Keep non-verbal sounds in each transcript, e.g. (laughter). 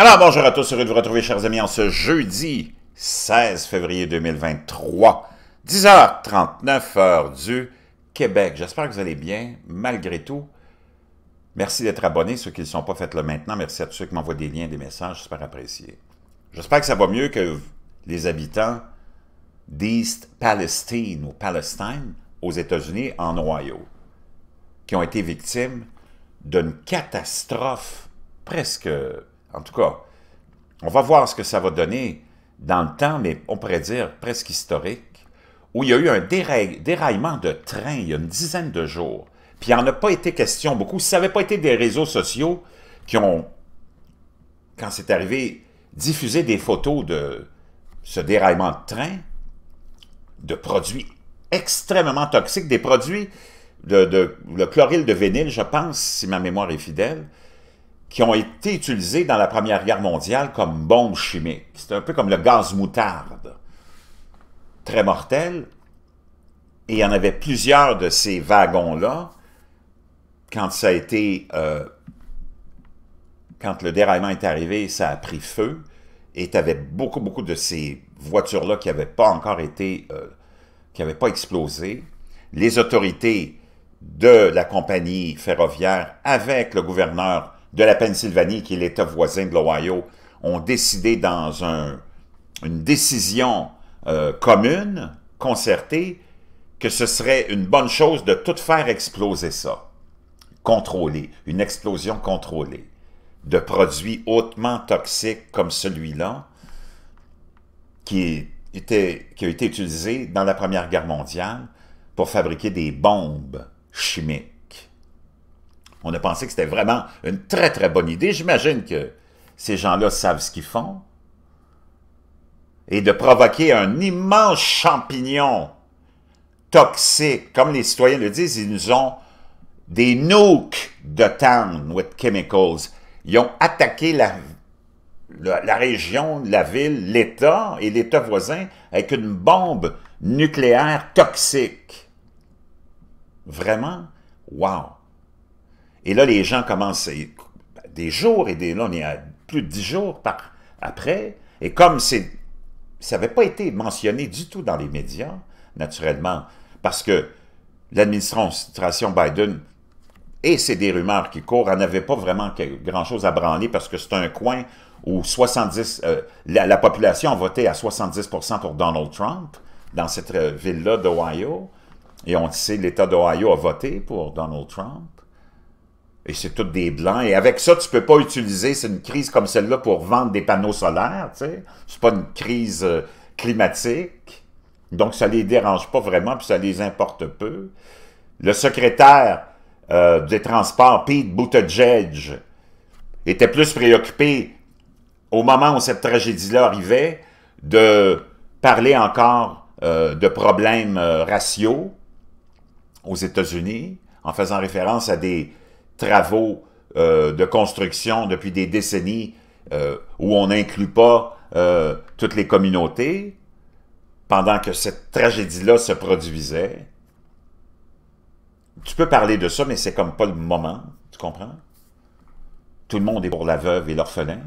Alors bonjour à tous, heureux de vous retrouver chers amis en ce jeudi 16 février 2023, 10h39 heure du Québec. J'espère que vous allez bien malgré tout. Merci d'être abonnés, ceux qui ne sont pas faits le maintenant. Merci à tous ceux qui m'envoient des liens, des messages, super apprécié. J'espère que ça va mieux que les habitants d'East Palestine ou Palestine aux États-Unis, en Ohio, qui ont été victimes d'une catastrophe presque en tout cas, on va voir ce que ça va donner dans le temps, mais on pourrait dire presque historique, où il y a eu un déraillement de train il y a une dizaine de jours. Puis il n'a a pas été question beaucoup. ça n'avait pas été des réseaux sociaux qui ont, quand c'est arrivé, diffusé des photos de ce déraillement de train, de produits extrêmement toxiques, des produits de, le chloryle de vénile, je pense, si ma mémoire est fidèle, qui ont été utilisés dans la Première Guerre mondiale comme bombes chimiques. C'est un peu comme le gaz moutarde. Très mortel. Et il y en avait plusieurs de ces wagons-là quand ça a été... Euh, quand le déraillement est arrivé, ça a pris feu. Et tu avais beaucoup, beaucoup de ces voitures-là qui n'avaient pas encore été... Euh, qui n'avaient pas explosé. Les autorités de la compagnie ferroviaire avec le gouverneur de la Pennsylvanie, qui est l'État voisin de l'Ohio, ont décidé dans une décision euh, commune, concertée, que ce serait une bonne chose de tout faire exploser ça, contrôler, une explosion contrôlée de produits hautement toxiques comme celui-là, qui a été utilisé dans la Première Guerre mondiale pour fabriquer des bombes chimiques. On a pensé que c'était vraiment une très, très bonne idée. J'imagine que ces gens-là savent ce qu'ils font. Et de provoquer un immense champignon toxique, comme les citoyens le disent, ils nous ont des nukes de town with chemicals. Ils ont attaqué la, la région, la ville, l'État et l'État voisin avec une bombe nucléaire toxique. Vraiment? Wow! Et là, les gens commencent des jours et des... Là, on est à plus de dix jours après. Et comme ça n'avait pas été mentionné du tout dans les médias, naturellement, parce que l'administration Biden, et c'est des rumeurs qui courent, n'avait pas vraiment grand-chose à branler parce que c'est un coin où 70, euh, la, population a voté à 70% pour Donald Trump dans cette euh, ville-là d'Ohio. Et on sait l'État d'Ohio a voté pour Donald Trump. Et c'est tout des blancs. Et avec ça, tu peux pas utiliser, c'est une crise comme celle-là pour vendre des panneaux solaires, tu sais. C'est pas une crise euh, climatique. Donc, ça les dérange pas vraiment, puis ça les importe peu. Le secrétaire euh, des transports, Pete Buttigieg, était plus préoccupé, au moment où cette tragédie-là arrivait, de parler encore euh, de problèmes raciaux aux États-Unis, en faisant référence à des travaux euh, de construction depuis des décennies euh, où on n'inclut pas euh, toutes les communautés, pendant que cette tragédie-là se produisait. Tu peux parler de ça, mais c'est comme pas le moment, tu comprends? Tout le monde est pour la veuve et l'orphelin.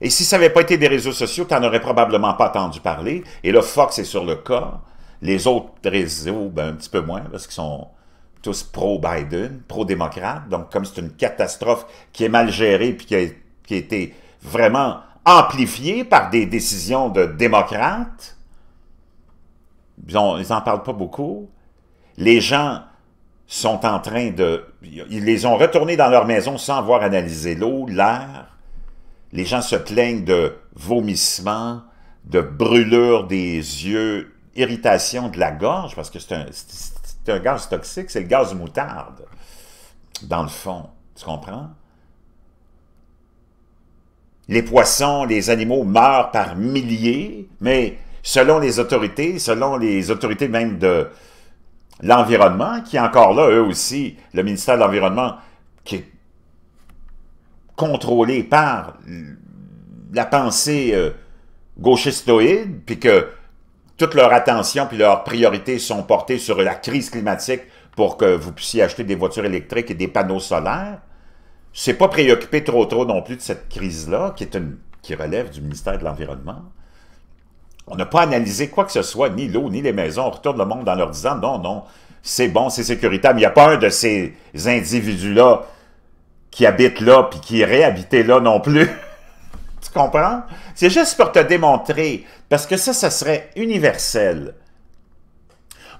Et si ça n'avait pas été des réseaux sociaux, tu n'en aurais probablement pas entendu parler. Et là, Fox est sur le cas. Les autres réseaux, ben, un petit peu moins, parce qu'ils sont tous pro-Biden, pro-démocrate. Donc, comme c'est une catastrophe qui est mal gérée puis qui a, qui a été vraiment amplifiée par des décisions de démocrates, ils n'en parlent pas beaucoup. Les gens sont en train de... Ils les ont retournés dans leur maison sans avoir analysé l'eau, l'air. Les gens se plaignent de vomissements, de brûlures des yeux, irritation de la gorge, parce que c'est un, c'est un gaz toxique, c'est le gaz moutarde, dans le fond. Tu comprends? Les poissons, les animaux meurent par milliers, mais selon les autorités, selon les autorités même de l'environnement, qui est encore là, eux aussi, le ministère de l'Environnement, qui est contrôlé par la pensée euh, gauchistoïde, puis que toute leur attention puis leurs priorités sont portées sur la crise climatique pour que vous puissiez acheter des voitures électriques et des panneaux solaires, c'est pas préoccupé trop trop non plus de cette crise-là qui, est une, qui relève du ministère de l'Environnement. On n'a pas analysé quoi que ce soit, ni l'eau, ni les maisons. On retourne le monde en leur disant non, non, c'est bon, c'est sécuritaire. Mais il n'y a pas un de ces individus-là qui habitent là puis qui est réhabité là non plus. (laughs) comprends? C'est juste pour te démontrer, parce que ça, ça serait universel.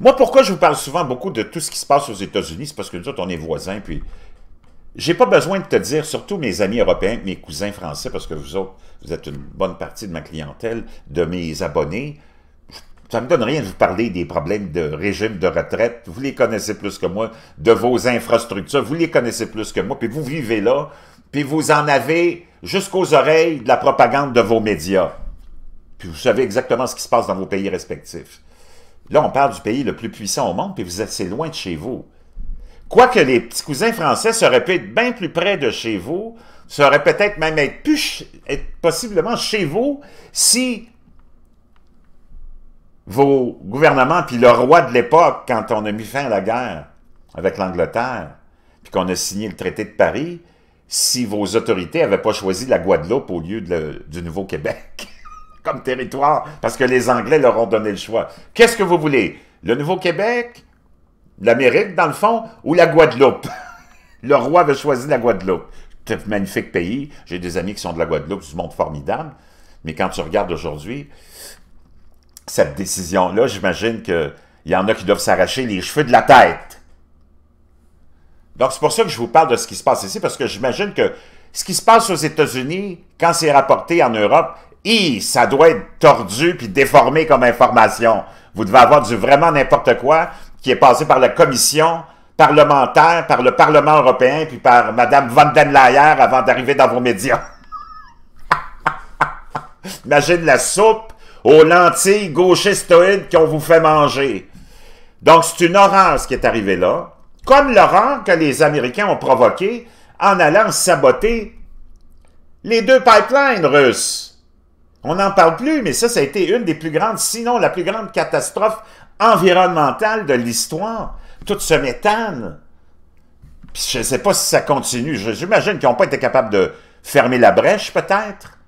Moi, pourquoi je vous parle souvent beaucoup de tout ce qui se passe aux États-Unis, c'est parce que nous autres, on est voisins, puis j'ai pas besoin de te dire, surtout mes amis européens, mes cousins français, parce que vous autres, vous êtes une bonne partie de ma clientèle, de mes abonnés, ça me donne rien de vous parler des problèmes de régime de retraite. Vous les connaissez plus que moi, de vos infrastructures, vous les connaissez plus que moi, puis vous vivez là, puis vous en avez jusqu'aux oreilles de la propagande de vos médias. Puis vous savez exactement ce qui se passe dans vos pays respectifs. Là, on parle du pays le plus puissant au monde, puis vous êtes assez loin de chez vous. Quoique les petits cousins français seraient peut être bien plus près de chez vous, seraient peut-être même être, être possiblement chez vous si vos gouvernements, puis le roi de l'époque, quand on a mis fin à la guerre avec l'Angleterre, puis qu'on a signé le traité de Paris, si vos autorités avaient pas choisi la Guadeloupe au lieu du Nouveau-Québec (laughs) comme territoire, parce que les Anglais leur ont donné le choix. Qu'est-ce que vous voulez? Le Nouveau-Québec, l'Amérique dans le fond, ou la Guadeloupe? (laughs) le roi avait choisi la Guadeloupe. C'est un magnifique pays, j'ai des amis qui sont de la Guadeloupe, du monde formidable, mais quand tu regardes aujourd'hui, cette décision-là, j'imagine qu'il y en a qui doivent s'arracher les cheveux de la tête donc, c'est pour ça que je vous parle de ce qui se passe ici, parce que j'imagine que ce qui se passe aux États-Unis, quand c'est rapporté en Europe, ça doit être tordu puis déformé comme information. Vous devez avoir du vraiment n'importe quoi qui est passé par la commission parlementaire, par le Parlement européen, puis par Mme Van den Leyen avant d'arriver dans vos médias. (laughs) Imagine la soupe aux lentilles gauchistoïdes qu'on vous fait manger. Donc, c'est une horreur ce qui est arrivé là. Comme l'horreur que les Américains ont provoqué en allant saboter les deux pipelines russes. On n'en parle plus, mais ça, ça a été une des plus grandes, sinon la plus grande catastrophe environnementale de l'histoire. Tout ce méthane. je ne sais pas si ça continue. J'imagine qu'ils n'ont pas été capables de fermer la brèche, peut-être.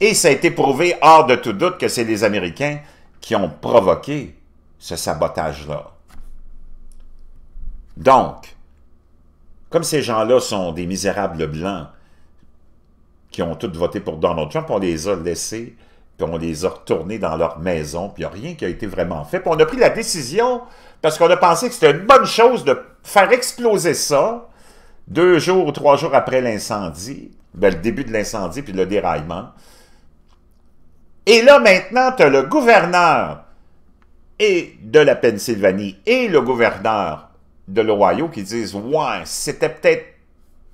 Et ça a été prouvé hors de tout doute que c'est les Américains qui ont provoqué ce sabotage-là. Donc, comme ces gens-là sont des misérables blancs qui ont tous voté pour Donald Trump, on les a laissés, puis on les a retournés dans leur maison, puis il n'y a rien qui a été vraiment fait. Puis on a pris la décision, parce qu'on a pensé que c'était une bonne chose de faire exploser ça, deux jours ou trois jours après l'incendie, ben, le début de l'incendie puis le déraillement. Et là, maintenant, tu as le gouverneur et de la Pennsylvanie et le gouverneur de l'Ohio qui disent Ouais, c'était peut-être.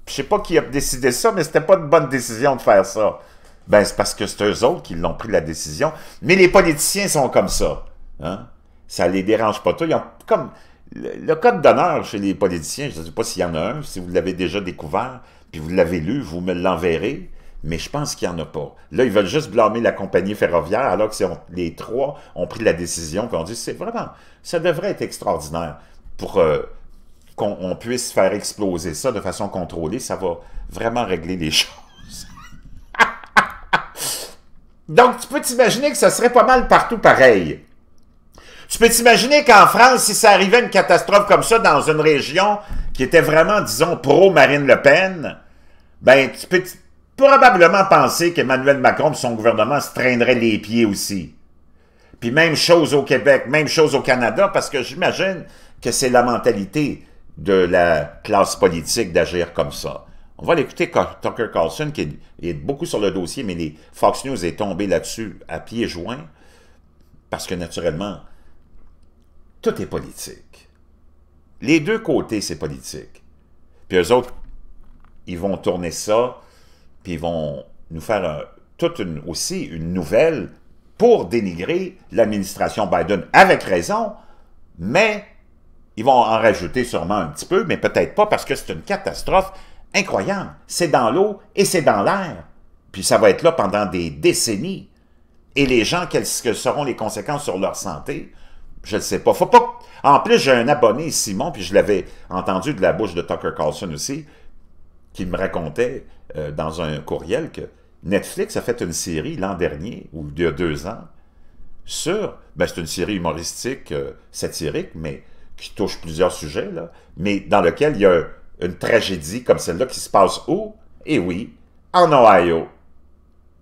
Je sais pas qui a décidé ça, mais c'était pas une bonne décision de faire ça. Ben, c'est parce que c'est eux autres qui l'ont pris la décision. Mais les politiciens sont comme ça. Hein? Ça les dérange pas tout. Ils ont comme. Le, code d'honneur chez les politiciens, je ne sais pas s'il y en a un, si vous l'avez déjà découvert, puis vous l'avez lu, vous me l'enverrez, mais je pense qu'il n'y en a pas. Là, ils veulent juste blâmer la compagnie ferroviaire, alors que les trois ont pris la décision, ont dit, c'est vraiment, ça devrait être extraordinaire pour euh, qu'on puisse faire exploser ça de façon contrôlée, ça va vraiment régler les (laughs) choses. Donc, tu peux t'imaginer que ce serait pas mal partout pareil. Tu peux t'imaginer qu'en France, si ça arrivait une catastrophe comme ça dans une région qui était vraiment, disons, pro-Marine Le Pen, ben, tu peux probablement penser qu'Emmanuel Macron et son gouvernement se traîneraient les pieds aussi. Puis même chose au Québec, même chose au Canada, parce que j'imagine que c'est la mentalité de la classe politique d'agir comme ça. On va l'écouter Tucker Carlson, qui est beaucoup sur le dossier, mais les Fox News est tombé là-dessus à pieds joints, parce que naturellement, tout est politique. Les deux côtés, c'est politique. Puis eux autres, ils vont tourner ça, puis ils vont nous faire toute aussi une nouvelle pour dénigrer l'administration Biden, avec raison, mais ils vont en rajouter sûrement un petit peu, mais peut-être pas parce que c'est une catastrophe incroyable. C'est dans l'eau et c'est dans l'air. Puis ça va être là pendant des décennies. Et les gens, quelles seront les conséquences sur leur santé? Je ne sais pas. Faut pas. En plus, j'ai un abonné, Simon, puis je l'avais entendu de la bouche de Tucker Carlson aussi, qui me racontait euh, dans un courriel que Netflix a fait une série l'an dernier, ou il y a deux ans, sur, ben, c'est une série humoristique, euh, satirique, mais qui touche plusieurs sujets, mais dans lequel il y a une tragédie comme celle-là qui se passe où? Eh oui, en Ohio.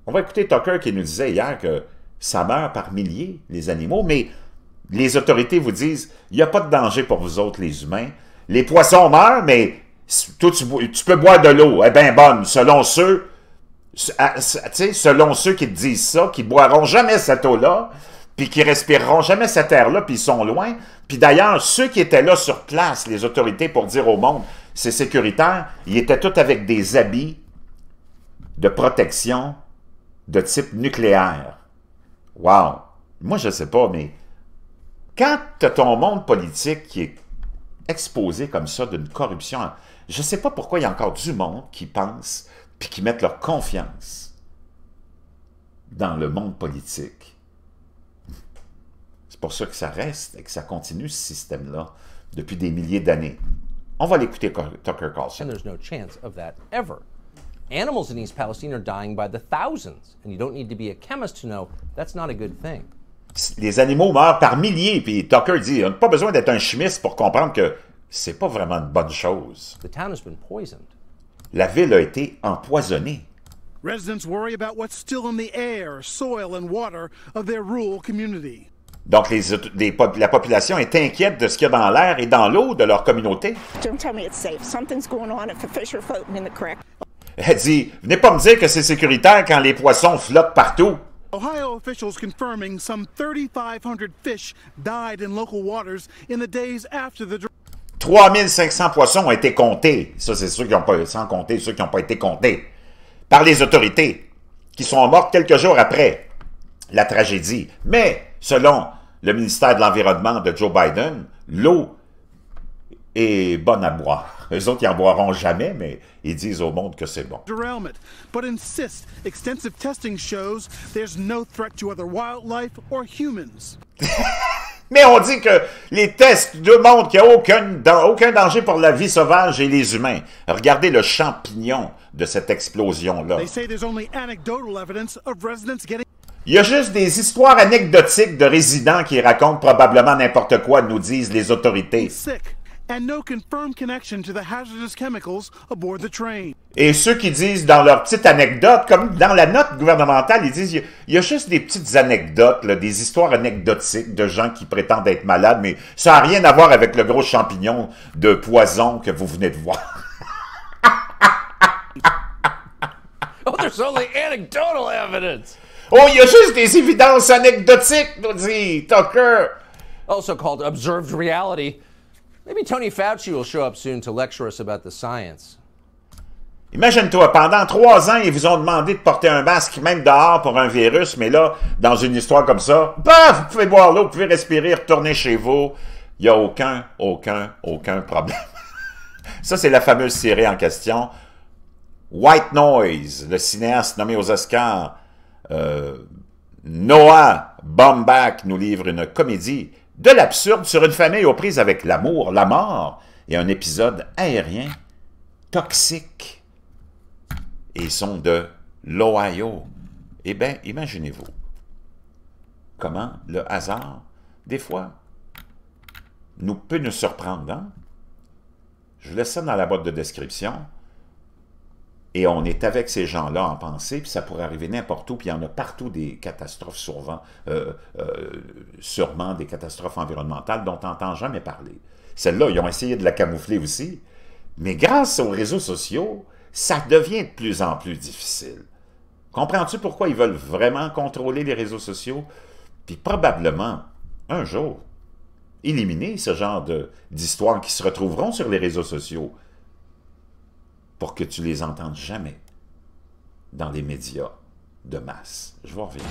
On va écouter Tucker qui nous disait hier que ça meurt par milliers, les animaux, mais les autorités vous disent, il n'y a pas de danger pour vous autres, les humains. Les poissons meurent, mais tu, peux boire de l'eau. Eh bien, bonne, selon ceux, selon ceux qui te disent ça, qui boiront jamais cette eau-là, puis qui respireront jamais cette terre là puis ils sont loin. Puis d'ailleurs, ceux qui étaient là sur place, les autorités, pour dire au monde, c'est sécuritaire, ils étaient tous avec des habits de protection de type nucléaire. Wow! Moi, je sais pas, mais quand tu ton monde politique qui est exposé comme ça d'une corruption, je sais pas pourquoi il y a encore du monde qui pense puis qui mettent leur confiance dans le monde politique. C'est pour ça que ça reste et que ça continue, ce système-là, depuis des milliers d'années. On va l'écouter, Tucker Carlson. And there's no chance of that ever. Animals in East Palestine are dying by the thousands, and you don't need to be a chemist to know that's not a good thing. Les animaux meurent par milliers, puis Tucker dit, on n'a pas besoin d'être un chimiste pour comprendre que c'est pas vraiment une bonne chose. The town has been poisoned. La ville a été empoisonnée. Residents worry about what's still in the air, soil and water of their rural community. Donc, la population est inquiète de ce qu'il y a dans l'air et dans l'eau de leur communauté. Elle dit, venez pas me dire que c'est sécuritaire quand les poissons flottent partout. Ohio officials 3,500 poissons ont été comptés. Ça, c'est ceux qui n'ont pas, sans compter ceux qui n'ont pas été comptés. Par les autorités, qui sont mortes quelques jours après la tragédie. Mais, selon le ministère de l'Environnement de Joe Biden, l'eau est bonne à boire. Les (laughs) autres, n'en en boiront jamais, mais ils disent au monde que c'est bon. mais on dit que les tests demandent qu'il n'y a aucun, danger pour la vie sauvage et les humains. Regardez le champignon de cette explosion-là. They say there's only anecdotal evidence of residents getting il y a juste des histoires anecdotiques de résidents qui racontent probablement n'importe quoi, nous disent les autorités. Et ceux qui disent dans leur petite anecdote, comme dans la note gouvernementale, ils disent il y, a juste des petites anecdotes, des histoires anecdotiques de gens qui prétendent être malades, mais ça n'a rien à voir avec le gros champignon de poison que vous venez de voir. (laughs) Oh, Oh, il y a juste des évidences anecdotiques, nous dit Tucker. Also called observed reality. Maybe Tony Fauci will show up soon to lecture us about the science. Imagine-toi, pendant trois ans, ils vous ont demandé de porter un masque, même dehors, pour un virus, mais là, dans une histoire comme ça, bah, vous pouvez boire l'eau, vous pouvez respirer, retourner chez vous. Il n'y a aucun, aucun, aucun problème. (laughs) ça, c'est la fameuse série en question. White Noise, le cinéaste nommé aux Oscars euh, Noah Bombach nous livre une comédie de l'absurde sur une famille aux prises avec l'amour, la mort et un épisode aérien toxique. Et ils sont de l'Ohio. Eh bien, imaginez-vous comment le hasard, des fois, nous peut nous surprendre. Hein? Je vous laisse ça dans la boîte de description. Et on est avec ces gens-là en pensée, puis ça pourrait arriver n'importe où, puis il y en a partout des catastrophes souvent, euh, euh, sûrement des catastrophes environnementales dont on n'entend jamais parler. celles là ils ont essayé de la camoufler aussi, mais grâce aux réseaux sociaux, ça devient de plus en plus difficile. Comprends-tu pourquoi ils veulent vraiment contrôler les réseaux sociaux? Puis probablement, un jour, éliminer ce genre d'histoires qui se retrouveront sur les réseaux sociaux, pour que tu les entendes jamais dans les médias de masse. Je vous reviens.